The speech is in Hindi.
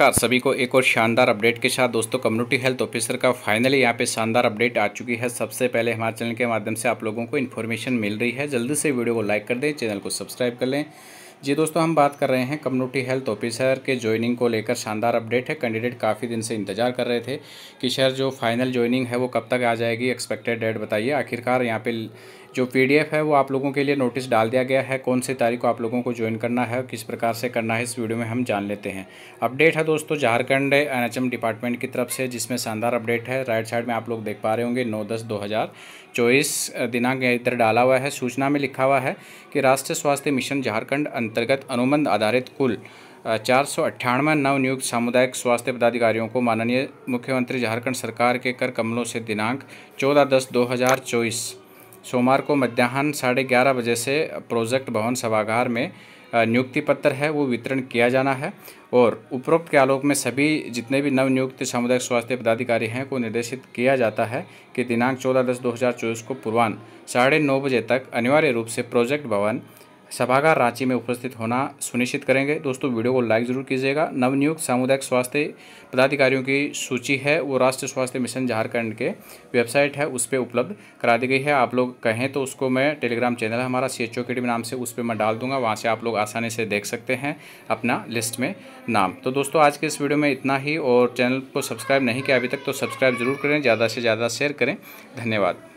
नमस्कार सभी को एक और शानदार अपडेट के साथ दोस्तों कम्युनिटी हेल्थ ऑफिसर का फाइनली यहाँ पे शानदार अपडेट आ चुकी है सबसे पहले हमारे चैनल के माध्यम से आप लोगों को इन्फॉर्मेशन मिल रही है जल्दी से वीडियो को लाइक कर दें चैनल को सब्सक्राइब कर लें जी दोस्तों हम बात कर रहे हैं कम्युनिटी हेल्थ ऑफिसर के ज्वाइनिंग को लेकर शानदार अपडेट है कैंडिडेट काफ़ी दिन से इंतजार कर रहे थे कि सर जो फाइनल ज्वाइनिंग है वो कब तक आ जाएगी एक्सपेक्टेड डेट बताइए आखिरकार यहाँ पे जो पीडीएफ है वो आप लोगों के लिए नोटिस डाल दिया गया है कौन सी तारीख को आप लोगों को ज्वाइन करना है किस प्रकार से करना है इस वीडियो में हम जान लेते हैं अपडेट है दोस्तों झारखंड एन डिपार्टमेंट की तरफ से जिसमें शानदार अपडेट है राइट साइड में आप लोग देख पा रहे होंगे नौ दस दो हज़ार चौबीस दिनांक इधर डाला हुआ है सूचना में लिखा हुआ है कि राष्ट्रीय स्वास्थ्य मिशन झारखंड अंतर्गत अनुबंध आधारित कुल चार सौ अट्ठानवे नवनियुक्त सामुदायिक स्वास्थ्य पदाधिकारियों को माननीय मुख्यमंत्री झारखंड सरकार के कर कमलों से दिनांक चौदह दस दो हज़ार चौबीस सोमवार को मध्याह्न साढ़े ग्यारह बजे से प्रोजेक्ट भवन सभागार में नियुक्ति पत्र है वो वितरण किया जाना है और उपरोक्त के आलोक में सभी जितने भी नवनियुक्त सामुदायिक स्वास्थ्य पदाधिकारी हैं को निर्देशित किया जाता है कि दिनांक चौदह दस दो हज़ार चौबीस को पूर्वान्ह साढ़े नौ बजे तक अनिवार्य रूप से प्रोजेक्ट भवन सभागार रांची में उपस्थित होना सुनिश्चित करेंगे दोस्तों वीडियो को लाइक जरूर कीजिएगा नवनियुक्त सामुदायिक स्वास्थ्य पदाधिकारियों की सूची है वो राष्ट्रीय स्वास्थ्य मिशन झारखंड के वेबसाइट है उस पर उपलब्ध करा दी गई है आप लोग कहें तो उसको मैं टेलीग्राम चैनल हमारा सी एच ओ के नाम से उस पर मैं डाल दूंगा वहाँ से आप लोग आसानी से देख सकते हैं अपना लिस्ट में नाम तो दोस्तों आज के इस वीडियो में इतना ही और चैनल को सब्सक्राइब नहीं किया अभी तक तो सब्सक्राइब जरूर करें ज़्यादा से ज़्यादा शेयर करें धन्यवाद